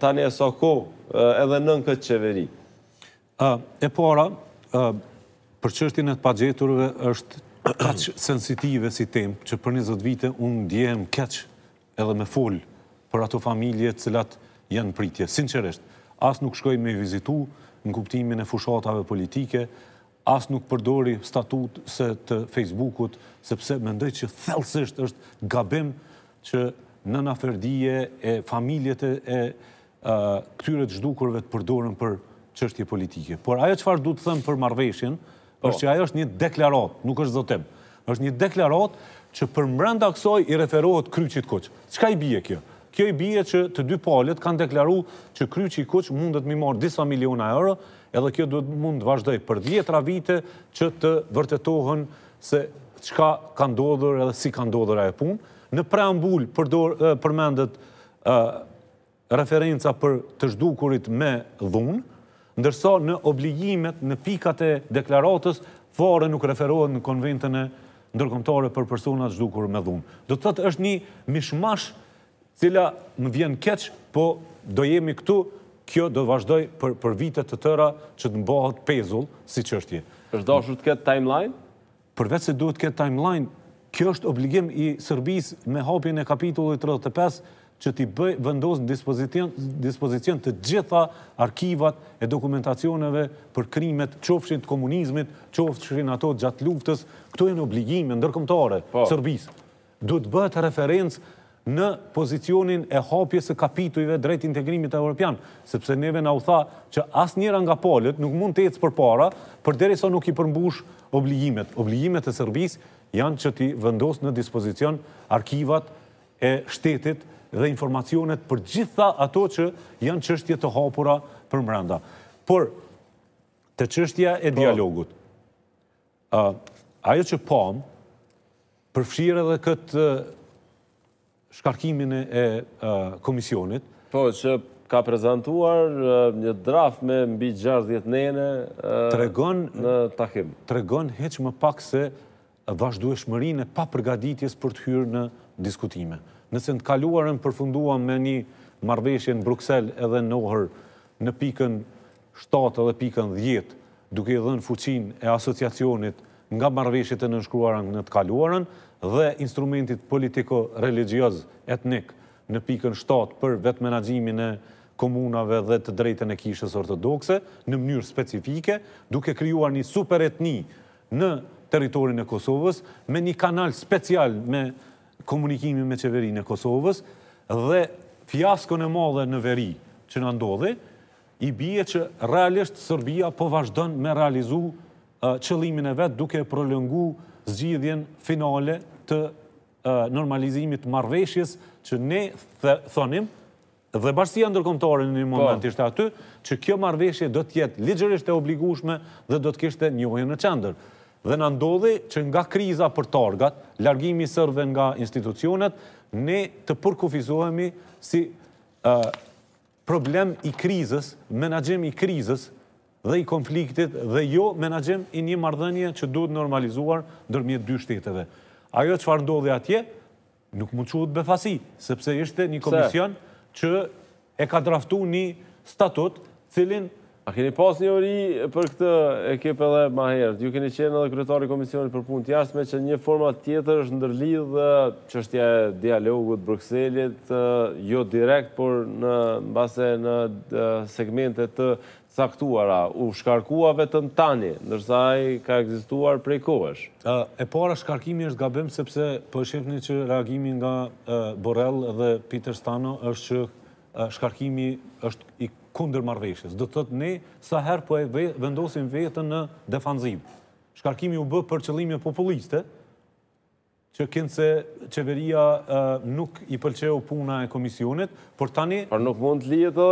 tani e sa ko edhe nën këtë qeveri? E para, për qështin e të pagjeturve është kaqë sensitive si tem, që për 20 vite unë ndjehem keqë edhe me folë për ato familje cilat janë pritje. Sinqeresht, asë nuk shkoj me vizitu në kuptimin e fushatave politike, asë nuk përdori statut se të Facebookut, sepse me ndoj që thelsisht është gabim që nëna naferdije e familjet e këtyre të zhdukurve të përdorën për qështje politike. Por ajo qëfar du të thëmë për marveshin, po. është që ajo është një deklarat, nuk është zotem, është një deklarat që për mbranda kësoj i referohet kryqit kuqë. Qka i bje kjo? Kjo i bje që të dy palet kanë deklaru që kryqit kuqë mundet mi marë disa miliona euro, edhe kjo duhet mund të vazhdoj për djetra vite që të vërtetohen se qka kanë dodhër edhe si kanë dodhër ajo punë. Në preambull përmendet referenca për të zhdukurit me dhunë, ndërsa në obligimet, në pikat e deklaratës, fare nuk referohet në konventën e ndërkomtare për personat zhdukur me dhunë. Do të tëtë është një mishmash cila më vjen keq, po do jemi këtu, kjo do vazhdoj për vitet të tëra që të mbohat pezull, si që është je. është do shurë të këtë timeline? Për vetë se duhet këtë timeline, kjo është obligim i Sërbis me hapjen e kapitullit 35, që t'i bëj vendos në dispozicion të gjitha arkivat e dokumentacioneve për krimet, qofshin të komunizmit, qofshin ato gjatë luftës, këto e në obligime, ndërkomtare, po. sërbis. Duhet bëhet referencë në pozicionin e hapjes e kapitujve drejt integrimit e Europian, sepse neve nga u tha që as njëra nga polet nuk mund të ecë për para, për deri sa nuk i përmbush obligimet. Obligimet e sërbis janë që t'i vendos në dispozicion arkivat e shtetit, dhe informacionet për gjitha ato që janë qështje të hapura për mranda. Por, të qështja e po. dialogut, ajo që pom, përfshire dhe këtë shkarkimin e komisionit. Po, që ka prezentuar një draf me mbi 60 nene në takim. Tregon heq më pak se vazhdu e shmërinë e pa përgaditjes për të hyrë në diskutime. Nëse në të kaluarën përfunduam me një marveshje në Bruxelles edhe në ohër në pikën 7 edhe pikën 10, duke edhe në fuqin e asociacionit nga marveshje e nënshkruarën në të kaluarën dhe instrumentit politiko-religioz etnik në pikën 7 për vetë menagjimin e komunave dhe të drejten e kishës ortodoxe në mënyrë specifike, duke kryuar një super etni në teritorin e Kosovës, me një kanal special me komunikimin me qeverin e Kosovës, dhe fjaskon e madhe në veri që në ndodhe, i bie që realisht Sërbia po vazhdon me realizu qëlimin e vetë duke prolongu zgjidhjen finale të normalizimit marveshjes që ne thonim dhe bashkësia ndërkomtore në një po. moment ishte aty që kjo marveshje do tjetë ligjërisht e obligushme dhe do të kishte njohen në qëndër dhe në ndodhe që nga kriza për targat, largimi sërve nga institucionet, ne të përkufizohemi si problem i krizës, menagjim i krizës dhe i konfliktit dhe jo menagjim i një mardhenje që duhet normalizuar dërmjet dy shteteve. Ajo që farë ndodhe atje, nuk më quhet befasi, sepse ishte një komision që e ka draftu një statut cilin A keni pas një ori për këtë ekip edhe herët? Ju keni qenë edhe kryetari komisionit për punë tjashtme që një format tjetër është ndërlidhë që është tja dialogut Bruxellit, jo direkt, por në base në segmentet të saktuara, u shkarkua vetën tani, nërsa i ka egzistuar prej kohësh. E para shkarkimi është gabim sepse përshifni që reagimi nga Borel dhe Peter Stano është që shkarkimi është i kundër marveshës. Dhe të tëtë ne sa her për po e vendosim vetën në defanzim. Shkarkimi u bë për qëllimi populiste, që kënë se qeveria nuk i pëlqeo puna e komisionit, por tani... Por nuk mund të lijetë,